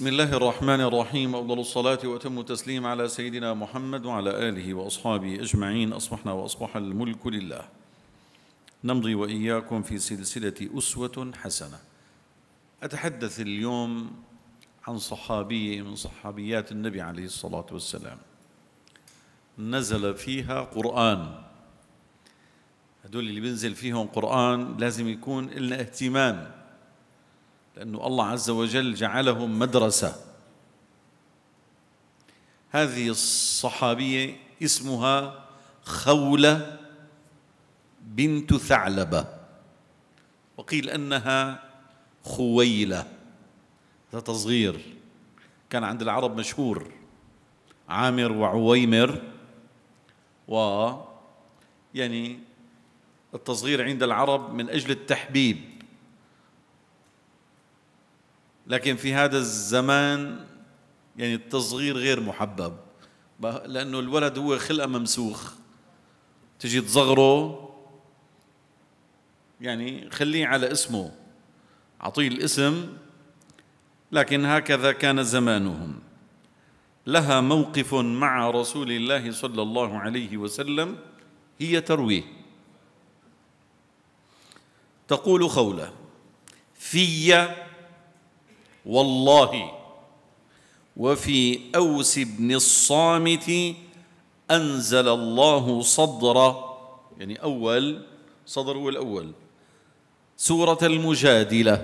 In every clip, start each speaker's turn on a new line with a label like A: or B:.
A: بسم الله الرحمن الرحيم أفضل الصلاة وأتم التسليم على سيدنا محمد وعلى آله وأصحابه أجمعين أصبحنا وأصبح الملك لله نمضي وإياكم في سلسلة أسوة حسنة أتحدث اليوم عن صحابية من صحابيات النبي عليه الصلاة والسلام نزل فيها قرآن هدول اللي بينزل فيهم قرآن لازم يكون لنا اهتمام لأنه الله عز وجل جعلهم مدرسة هذه الصحابية اسمها خولة بنت ثعلبة وقيل أنها خويلة هذا تصغير كان عند العرب مشهور عامر وعويمر و يعني التصغير عند العرب من أجل التحبيب لكن في هذا الزمان يعني التصغير غير محبب لأنه الولد هو خلقه ممسوخ تجي تصغره يعني خليه على اسمه أعطيه الاسم لكن هكذا كان زمانهم لها موقف مع رسول الله صلى الله عليه وسلم هي ترويه تقول خوله في والله وفي أوس بن الصامت أنزل الله صدر يعني أول صدر هو الأول سورة المجادلة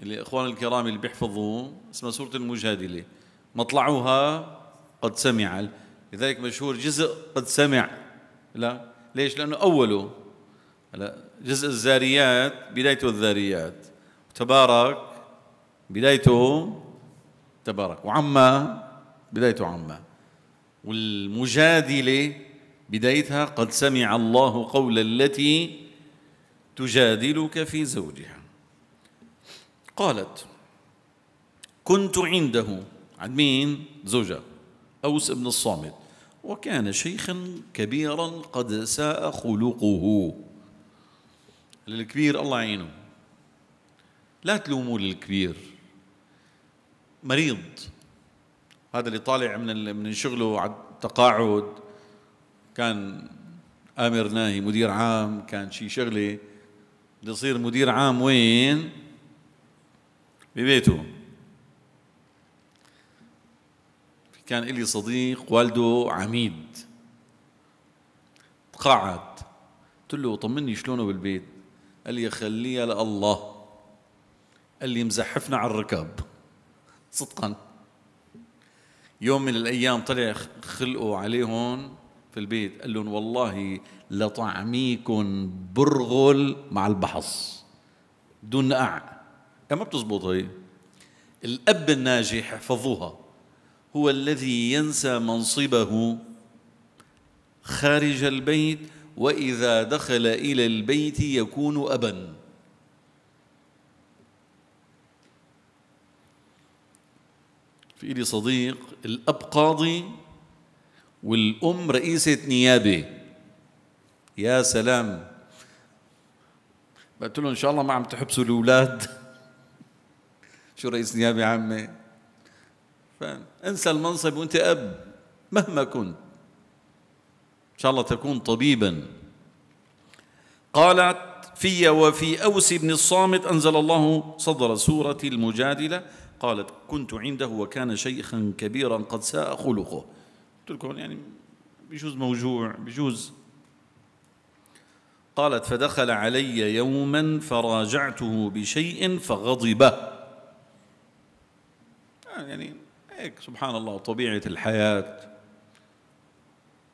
A: اللي يعني إخوان الكرام اللي بيحفظوا اسمها سورة المجادلة مطلعها قد سمع لذلك مشهور جزء قد سمع لا ليش لأنه أوله جزء الزاريات بدايته الذاريات تبارك بدايته تبارك وعما بدايته عما والمجادلة بدايتها قد سمع الله قول التي تجادلك في زوجها قالت كنت عنده عند مين زوجها أوس بن الصامت وكان شيخا كبيرا قد ساء خلقه للكبير الله يعينه لا تلوموا للكبير مريض هذا اللي طالع من من شغله على التقاعد كان امر ناهي مدير عام كان شي شغله بده يصير مدير عام وين ببيته كان إلي صديق والده عميد تقاعد قلت له طمني شلونه بالبيت قال لي خليها لله قال لي مزحفنا على الركب صدقا يوم من الأيام طلع خلقوا عليهم في البيت قال لهم والله لطعميكم برغل مع البحص دون نقع ما بتزبط هي الأب الناجح احفظوها هو الذي ينسى منصبه خارج البيت وإذا دخل إلى البيت يكون أبا في لي صديق الأب قاضي والأم رئيسة نيابة يا سلام قلت له إن شاء الله ما عم تحبسوا الأولاد شو رئيس نيابة عامة فانسى المنصب وانت أب مهما كنت إن شاء الله تكون طبيبا قالت في وفي أوس بن الصامت أنزل الله صدر سورة المجادلة قالت كنت عنده وكان شيخا كبيرا قد ساء خلقه قلت لكم يعني بجوز موجوع بجوز قالت فدخل علي يوما فراجعته بشيء فغضب آه، يعني هيك سبحان الله طبيعة الحياة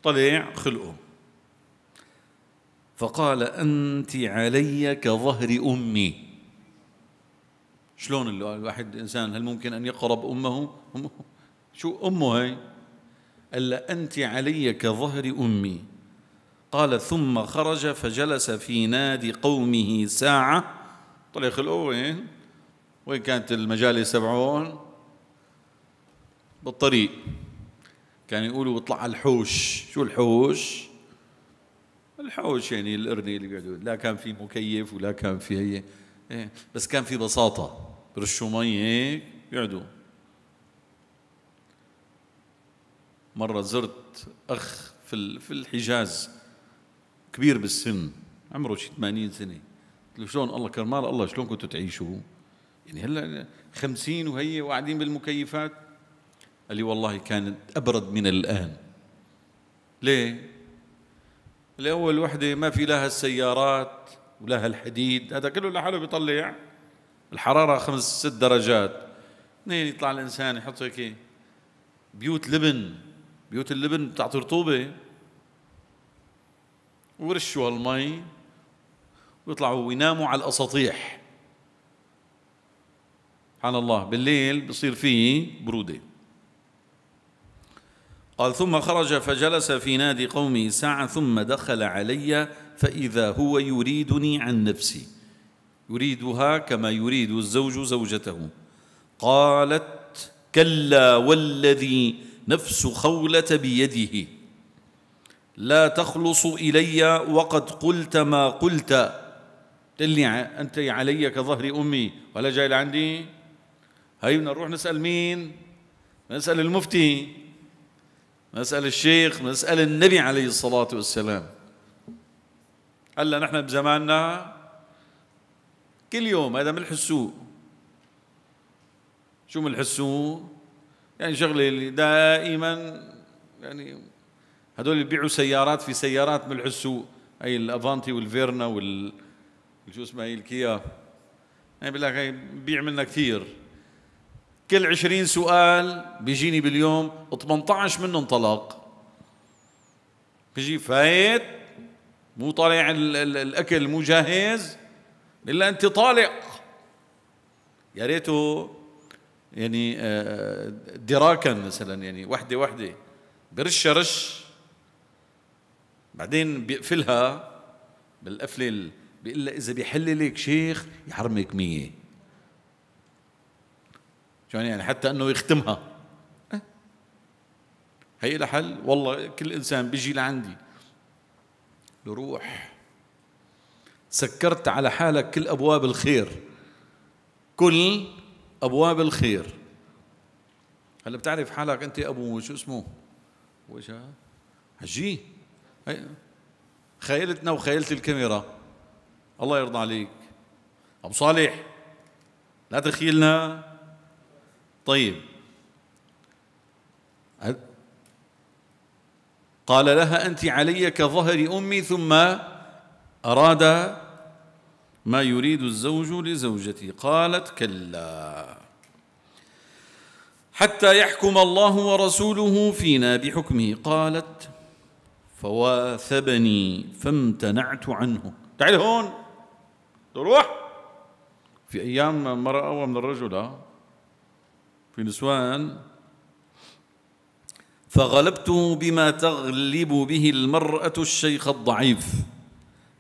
A: طلع خلقه فقال أنت علي كظهر أمي شلون الواحد انسان هل ممكن ان يقرب امه؟ أمه شو امه هي؟ الا انت علي كظهر امي قال ثم خرج فجلس في نادي قومه ساعه طلع خلقه وين؟ وين كانت المجالس تبعون؟ بالطريق كانوا يقولوا اطلع على الحوش شو الحوش؟ الحوش يعني القرني اللي بيقعدوا لا كان في مكيف ولا كان في هي إيه. بس كان في بساطه برشوا مي هيك بيعدوا مرة زرت أخ في في الحجاز كبير بالسن عمره شي 80 سنة قلت له شلون الله كرمال الله شلون كنتوا تعيشوا؟ يعني هلا 50 وهي وقاعدين بالمكيفات قال لي والله كانت أبرد من الآن ليه؟ الأول وحدة ما في لها السيارات ولا هالحديد هذا كله لحاله بيطلع الحراره خمس ست درجات منين يطلع الانسان يحط هيك بيوت لبن بيوت اللبن بتعطي رطوبه ورشوا هالمي ويطلعوا ويناموا على الاساطيح سبحان الله بالليل بصير فيه بروده قال ثم خرج فجلس في نادي قومه ساعه ثم دخل علي فاذا هو يريدني عن نفسي يريدها كما يريد الزوج زوجته قالت كلا والذي نفس خولة بيده لا تخلص إلي وقد قلت ما قلت تلني أنت علي كظهر أمي ولا جاي لعندي هاي نروح نسأل مين نسأل المفتي نسأل الشيخ نسأل النبي عليه الصلاة والسلام هلا نحن بزماننا كل يوم هذا ملح السوق شو ملح السوق؟ يعني شغله اللي دائما يعني هدول اللي بيبيعوا سيارات في سيارات ملح السوق هي الافانتي والفيرنا وال شو اسمها هي الكيا يعني بقول لك هي بيع منها كثير كل 20 سؤال بيجيني باليوم 18 منهم طلاق بيجي فايت مو طالع الاكل مو جاهز إلا أنت طالق يا ريته يعني آه، آه، دراكا مثلا يعني وحدة وحدة برش رش بعدين بيقفلها بالقفلة بيقول إذا بيحل لك شيخ يحرمك مية شو يعني حتى أنه يختمها إيه؟ هي لحل والله كل إنسان بيجي لعندي بروح سكرت على حالك كل أبواب الخير كل أبواب الخير هلا بتعرف حالك أنت أبو شو اسمه وجه حجي خيلتنا وخيلت الكاميرا الله يرضى عليك أبو صالح لا تخيلنا طيب قال لها أنت علي كظهر أمي ثم أراد ما يريد الزوج لزوجته قالت كلا حتى يحكم الله ورسوله فينا بحكمه قالت فواثبني فامتنعت عنه تعال هون تروح في أيام المرأة أقوى من الرجل في نسوان فغلبته بما تغلب به المرأة الشيخ الضعيف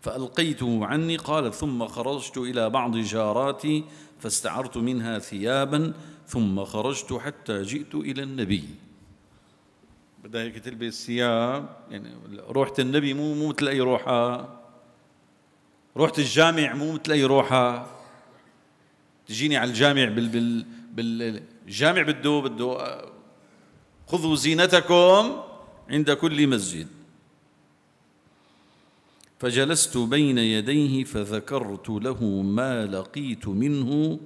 A: فألقيته عني قال ثم خرجت إلى بعض جاراتي فاستعرت منها ثيابا ثم خرجت حتى جئت إلى النبي بدها هيك تلبس ثياب يعني روحة النبي مو مو مثل أي روحة روحة الجامع مو مثل أي روحة تجيني على الجامع بال بال بالجامع بده بده خذوا زينتكم عند كل مسجد فجلست بين يديه فذكرت له ما لقيت منه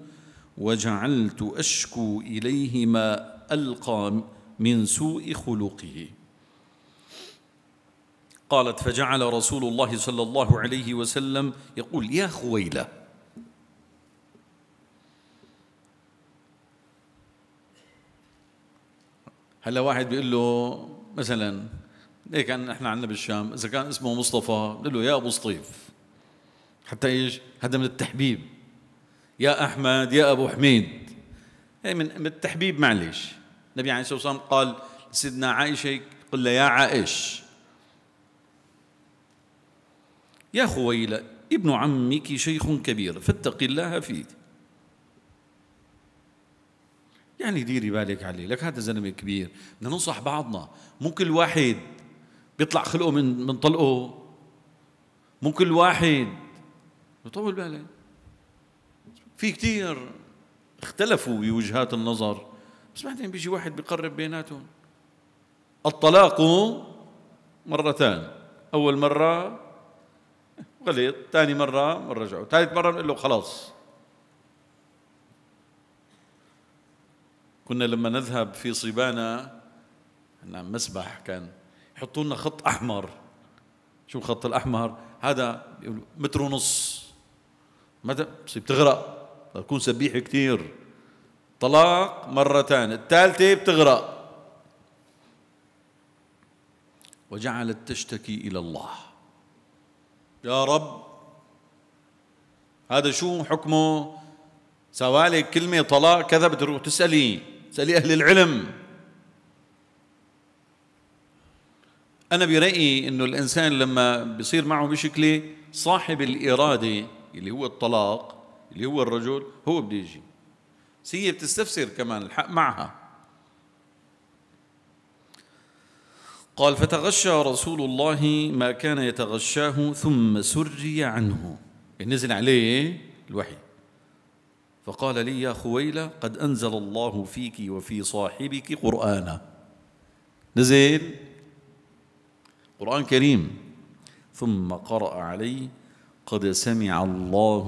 A: وجعلت اشكو اليه ما القى من سوء خلقه قالت فجعل رسول الله صلى الله عليه وسلم يقول يا خويله هلا واحد بيقول له مثلا ليه كان احنا عندنا بالشام اذا كان اسمه مصطفى بنقول له يا ابو سطيف حتى ايش؟ هذا من التحبيب يا احمد يا ابو حميد هي إيه، من التحبيب معلش النبي عليه الصلاه والسلام قال سيدنا عائشه قل له يا عائش يا خويلة ابن عمك شيخ كبير فاتق الله فيه يعني ديري بالك عليه لك هذا زلمة كبير بدنا ننصح بعضنا مو كل واحد بيطلع خلقه من من طلقه مو كل واحد طول باله في كثير اختلفوا بوجهات النظر بس بعدين بيجي واحد بيقرب بيناتهم الطلاق مرتان اول مره غلط ثاني مره مرة رجعوا ثالث مره بنقول له خلاص كنا لما نذهب في صبانا نعم مسبح كان يحطوا لنا خط احمر شو الخط الاحمر هذا متر ونص متى بتغرق بتكون سبيحه كثير طلاق مرتان الثالثه بتغرق وجعلت تشتكي الى الله يا رب هذا شو حكمه سوالك كلمه طلاق كذا بتروح تسالي تسالي اهل العلم أنا برأيي إنه الإنسان لما بصير معه مشكلة صاحب الإرادة اللي هو الطلاق اللي هو الرجل هو بده يجي هي بتستفسر كمان الحق معها قال فتغشى رسول الله ما كان يتغشاه ثم سري عنه يعني نزل عليه الوحي فقال لي يا خويلة قد أنزل الله فيك وفي صاحبك قرآنا نزل قرآن كريم ثم قرأ عليه قد سمع الله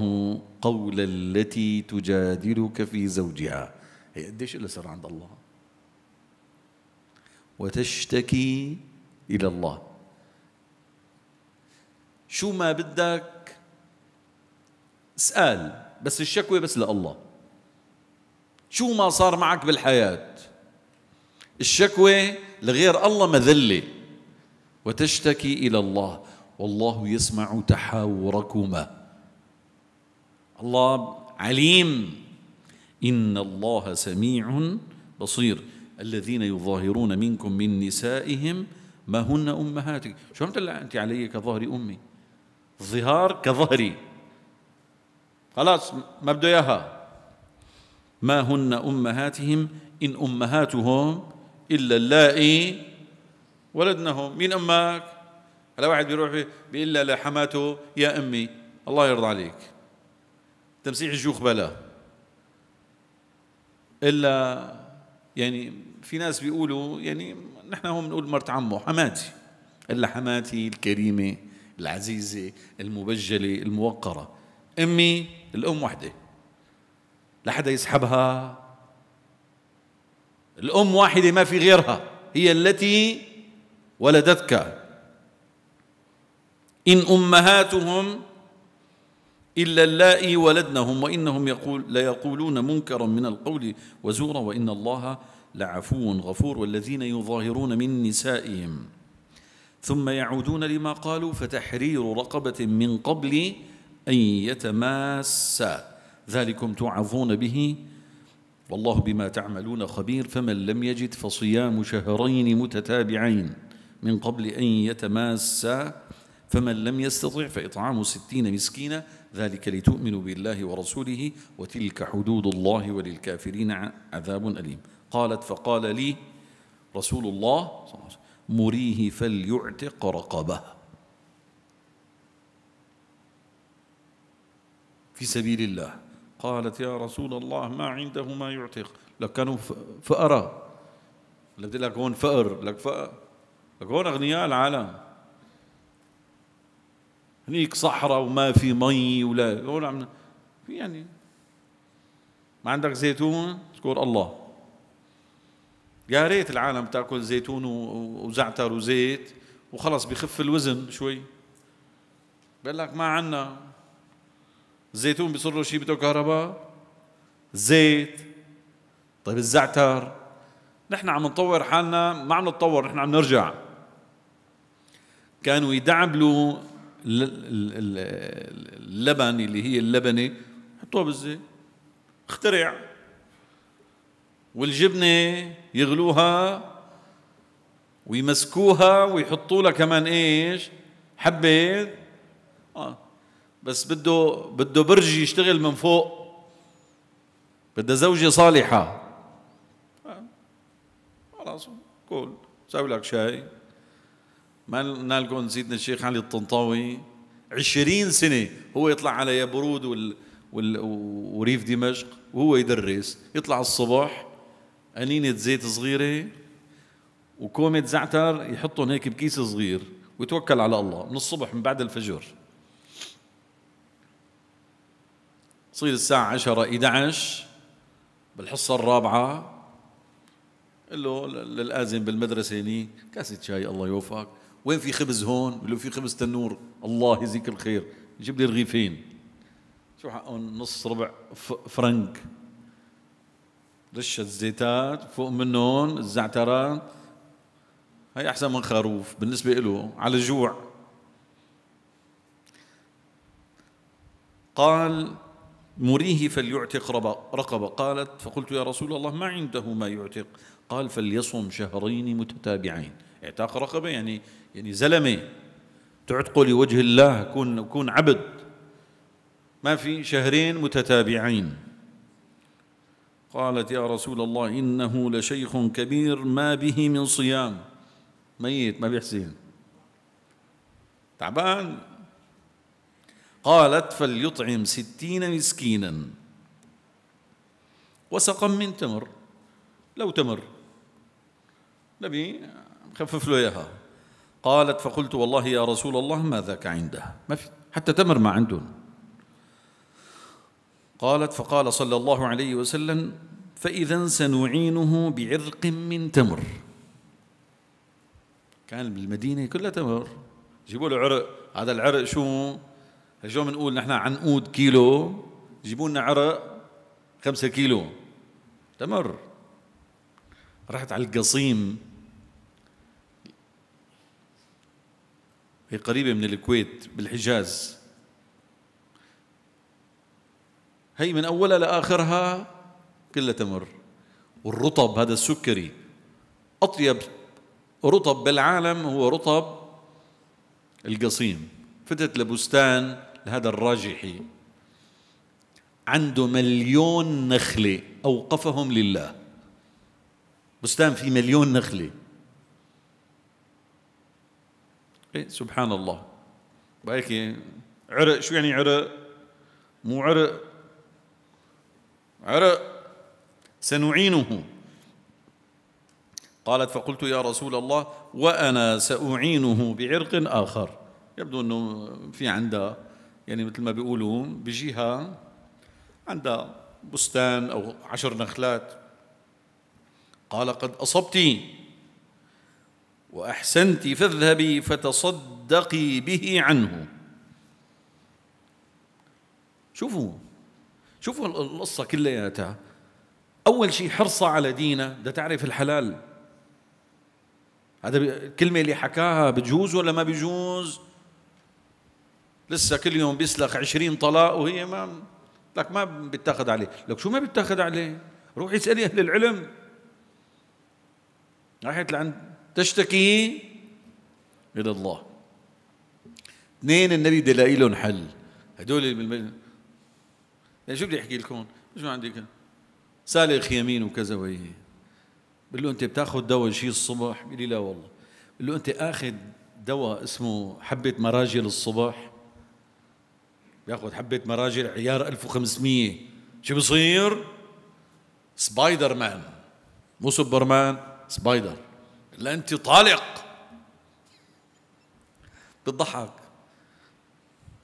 A: قول التي تجادلك في زوجها هي قديش إلا صار عند الله وتشتكي إلى الله شو ما بدك اسأل بس الشكوى بس لله شو ما صار معك بالحياة الشكوى لغير الله مذلة وتشتكي إلى الله والله يسمع تحاوركما الله عليم إن الله سميع بصير الذين يظاهرون منكم من نسائهم ما هن أمهاتك شو عم تقول أنت علي كظهر أمي الظهار كظهري خلاص ما بده إياها ما هن أمهاتهم إن أمهاتهم إلا اللائي ولدنا هون مين امك هلا واحد بيروح بيقول لها لحماته يا امي الله يرضى عليك تمسيح الجوخ بلا الا يعني في ناس بيقولوا يعني نحن هون بنقول مرت عمه حماتي الا حماتي الكريمه العزيزه المبجله الموقره امي الام وحده لا حدا يسحبها الام واحده ما في غيرها هي التي ولدتك إن أمهاتهم إلا اللائي ولدنهم وإنهم يقول ليقولون منكرا من القول وزورا وإن الله لعفو غفور والذين يظاهرون من نسائهم ثم يعودون لما قالوا فتحرير رقبة من قبل أن يتماسا ذلكم توعظون به والله بما تعملون خبير فمن لم يجد فصيام شهرين متتابعين من قبل أن يتماسا فمن لم يستطع فإطعام ستين مسكينا ذلك لتؤمنوا بالله ورسوله وتلك حدود الله وللكافرين عذاب أليم قالت فقال لي رسول الله مريه فليعتق رقبه في سبيل الله قالت يا رسول الله ما عنده ما يعتق لك كانوا فأرة لك هون فأر لك فأر هون اغنياء العالم هنيك صحراء وما في مي ولا هون عم في يعني ما عندك زيتون تقول الله يا ريت العالم تاكل زيتون وزعتر وزيت وخلص بخف الوزن شوي بقول لك ما عندنا الزيتون بيصير له شيء بده كهرباء زيت طيب الزعتر نحن عم نطور حالنا ما عم نتطور نحن عم نرجع كانوا يدعبلوا اللبن اللي هي اللبنه حطوها بالزيت اخترع والجبنه يغلوها ويمسكوها ويحطوا لها كمان ايش حبه آه. بس بده بده برج يشتغل من فوق بده زوجه صالحه آه. خلاص كل سوي لك شاي ما لنا لكم الشيخ علي الطنطاوي عشرين سنة هو يطلع على يبرود وال... وال... وريف دمشق وهو يدرس يطلع الصبح قنينة زيت صغيرة وكومة زعتر يحطهم هيك بكيس صغير ويتوكل على الله من الصبح من بعد الفجر تصير الساعة 10 11 بالحصة الرابعة قال له للآزم بالمدرسة هني كاسة شاي الله يوفقك وين في خبز هون له في خبز تنور الله يجزيك الخير جيب لي رغيفين شو حقهم نص ربع فرنك رشة زيتات فوق منهم الزعتران هي أحسن من خروف بالنسبة له على الجوع قال مريه فليعتق رقبة قالت فقلت يا رسول الله ما عنده ما يعتق قال فليصم شهرين متتابعين اعتاق رقبة يعني يعني زلمه تعتقوا لوجه الله كون كون عبد ما في شهرين متتابعين قالت يا رسول الله انه لشيخ كبير ما به من صيام ميت ما بيحزن تعبان قالت فليطعم ستين مسكينا وسقا من تمر لو تمر نبي خفف له اياها قالت فقلت والله يا رسول الله ما ذاك عنده ما في حتى تمر ما عندهم قالت فقال صلى الله عليه وسلم فإذا سنعينه بعرق من تمر كان بالمدينة كلها تمر جيبوا له عرق هذا العرق شو شو بنقول نحن عنقود كيلو جيبوا لنا عرق خمسة كيلو تمر رحت على القصيم هي قريبة من الكويت بالحجاز هي من أولها لآخرها كلها تمر والرطب هذا السكري أطيب رطب بالعالم هو رطب القصيم فتت لبستان لهذا الراجحي عنده مليون نخلة أوقفهم لله بستان فيه مليون نخله إيه سبحان الله بايكي عرق شو يعني عرق مو عرق عرق سنعينه قالت فقلت يا رسول الله وأنا سأعينه بعرق آخر يبدو أنه في عندها يعني مثل ما بيقولوا بجيها عندها بستان أو عشر نخلات قال قد أصبتي واحسنت فاذهبي فتصدقي به عنه شوفوا شوفوا القصه كلياتها اول شيء حرصها على دينها بدها تعرف الحلال هذا الكلمه اللي حكاها بجوز ولا ما بجوز لسه كل يوم بيسلخ عشرين طلاق وهي ما لك ما بيتاخذ عليه لك شو ما بيتاخذ عليه روحي اسالي اهل العلم راحت لعند تشتكي إلى الله اثنين النبي بده يلاقي لهم حل هدول اللي يعني شو بدي احكي لكم؟ شو ما عندي سالي سالخ يمين وكذا وهي بقول له انت بتاخذ دواء شيء الصبح؟ بيقول لي لا والله بقول له انت اخذ دواء اسمه حبه مراجل الصبح بياخذ حبه مراجل عيار 1500 شو بصير؟ سبايدر مان مو سوبرمان سبايدر لا أنت طالق بتضحك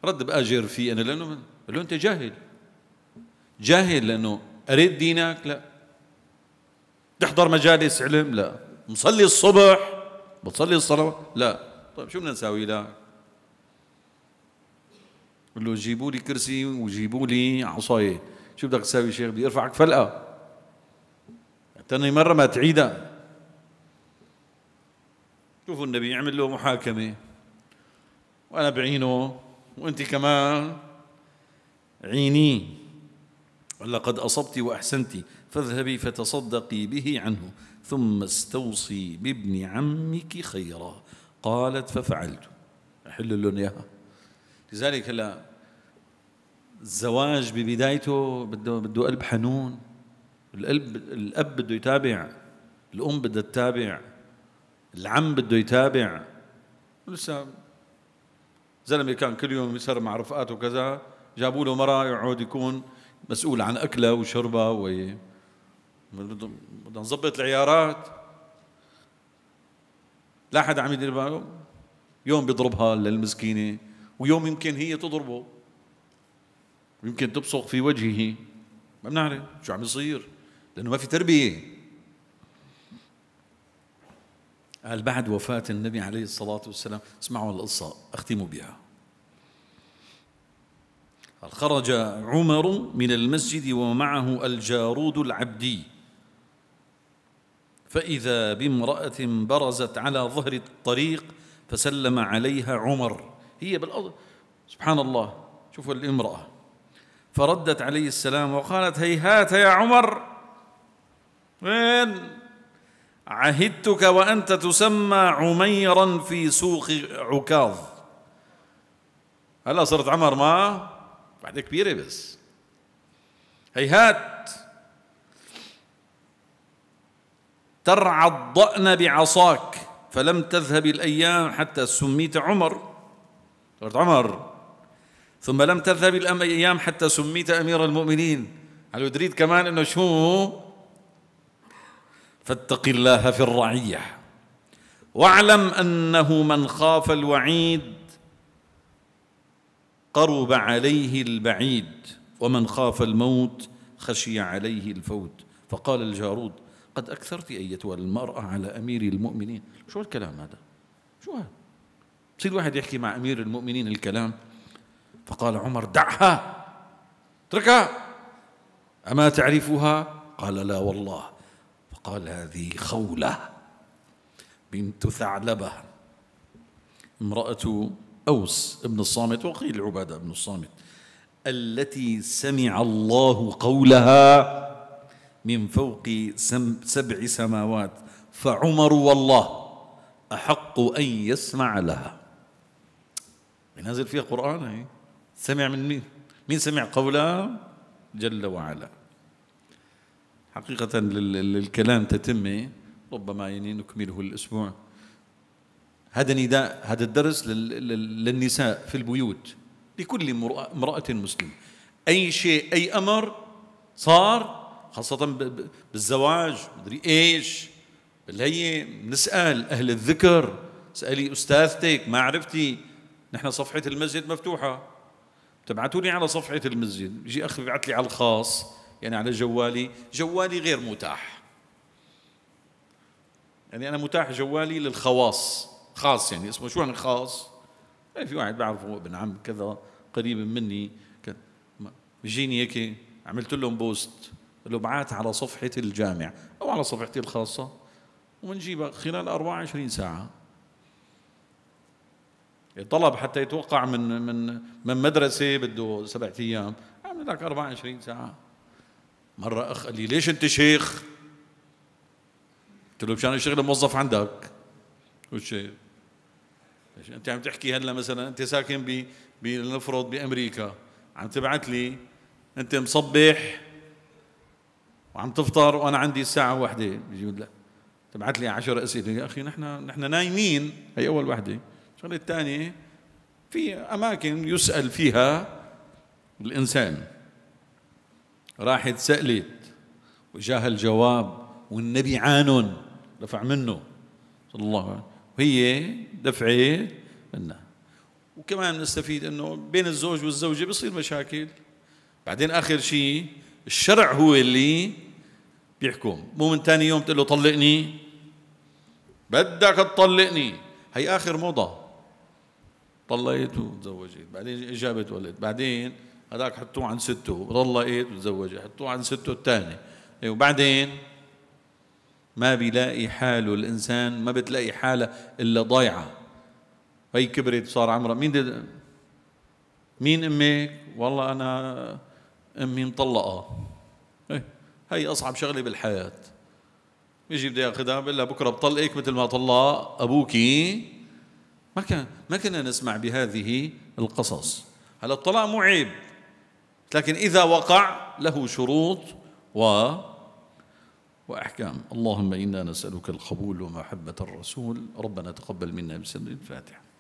A: رد بأجر فيه أنا لأنه لو أنت جاهل جاهل لأنه قريت دينك لا تحضر مجالس علم لا مصلي الصبح بتصلي الصلاة لا طيب شو بدنا نساوي لك قل له جيبوا لي كرسي وجيبوا لي عصايه شو بدك تساوي شيخ بدي ارفعك فلقه تاني مره ما تعيدها شوفوا النبي عمل له محاكمة وأنا بعينه وأنت كمان عينيه لقد أصبت وأحسنت فاذهبي فتصدقي به عنه ثم استوصي بابن عمك خيرا قالت ففعلت أحل لهم إياها لذلك هلا الزواج ببدايته بده بده قلب حنون القلب الأب بده يتابع الأم بدها تتابع العم بده يتابع لسه زلمه كان كل يوم يسهر مع رفقاته وكذا جابوا له مراه يقعد يكون مسؤول عن اكلها وشربها و بدنا نظبط العيارات لا حدا عم يدير باله يوم بيضربها للمسكينه ويوم يمكن هي تضربه يمكن تبصق في وجهه ما بنعرف شو عم يصير لانه ما في تربيه قال بعد وفاة النبي عليه الصلاة والسلام اسمعوا القصة أختموا بها قال خرج عمر من المسجد ومعه الجارود العبدي فإذا بامرأة برزت على ظهر الطريق فسلم عليها عمر هي بالأرض سبحان الله شوفوا الامرأة فردت عليه السلام وقالت هيهات يا عمر وين عهدتك وأنت تسمى عميرا في سوق عكاظ هلا صرت عمر ما بعد كبيرة بس هيهات ترعى الضأن بعصاك فلم تذهب الأيام حتى سميت عمر صرت عمر ثم لم تذهب الأيام حتى سميت أمير المؤمنين هل تريد كمان أنه شو فاتق الله في الرعيه واعلم انه من خاف الوعيد قرب عليه البعيد ومن خاف الموت خشي عليه الفوت فقال الجارود قد اكثرت ايتها المراه على امير المؤمنين شو الكلام هذا شو هذا بصير واحد يحكي مع امير المؤمنين الكلام فقال عمر دعها اتركها اما تعرفها قال لا والله قال هذه خولة بنت ثعلبة امرأة أوس بن الصامت وقيل عبادة بن الصامت التي سمع الله قولها من فوق سبع سماوات فعمر والله أحق أن يسمع لها ينزل فيها قرآن هي إيه؟ سمع من مين مين سمع قولها جل وعلا حقيقة للكلام تتمة ربما يعني نكمله الأسبوع هذا نداء هذا الدرس للنساء في البيوت لكل امرأة مسلمة أي شيء أي أمر صار خاصة بالزواج مدري إيش هي نسأل أهل الذكر اسألي أستاذتك معرفتي نحن صفحة المسجد مفتوحة تبعتوني لي على صفحة المسجد يجي أخ بيبعث لي على الخاص يعني على جوالي جوالي غير متاح يعني انا متاح جوالي للخواص خاص يعني اسمه شو يعني خاص يعني في واحد بعرفه ابن عم كذا قريب مني كذا بيجيني هيك عملت لهم بوست له لبعات على صفحة الجامع أو على صفحتي الخاصة ومنجيبها خلال 24 ساعة طلب حتى يتوقع من من من مدرسة بده سبعة أيام عمل لك 24 ساعة مرة أخ قال لي ليش أنت شيخ؟ قلت له مشان أشتغل موظف عندك والشيخ أنت عم تحكي هلا مثلا أنت ساكن ب بنفرض بأمريكا عم تبعث لي أنت مصبح وعم تفطر وأنا عندي الساعة واحدة بيجي لا تبعت لي 10 أسئلة يا أخي نحن نحن نايمين هي أول وحدة الشغلة الثانية في أماكن يسأل فيها الإنسان راحت سألت وجاه الجواب والنبي عانن دفع منه صلى الله عليه وسلم وهي دفعت منه وكمان نستفيد انه بين الزوج والزوجه بصير مشاكل بعدين اخر شيء الشرع هو اللي بيحكم مو من ثاني يوم تقول له طلقني بدك تطلقني هي اخر موضه طلقت وتزوجت بعدين جابت ولد بعدين هذاك حطوه عن سته ضل ايه تتزوجي حطوه عن سته الثاني إيه وبعدين ما بيلاقي حاله الانسان ما بتلاقي حاله الا ضايعه هي كبرت صار عمرها مين دل... مين امك والله انا امي مطلقه إيه، هي اصعب شغله بالحياه بيجي بدي ياخذها بقول لها بكره بطلقك مثل ما طلق ابوكي ما كان ما كنا نسمع بهذه القصص هلا الطلاق مو عيب لكن إذا وقع له شروط و وأحكام اللهم إنا نسألك القبول ومحبة الرسول ربنا تقبل منا بسر الفاتحة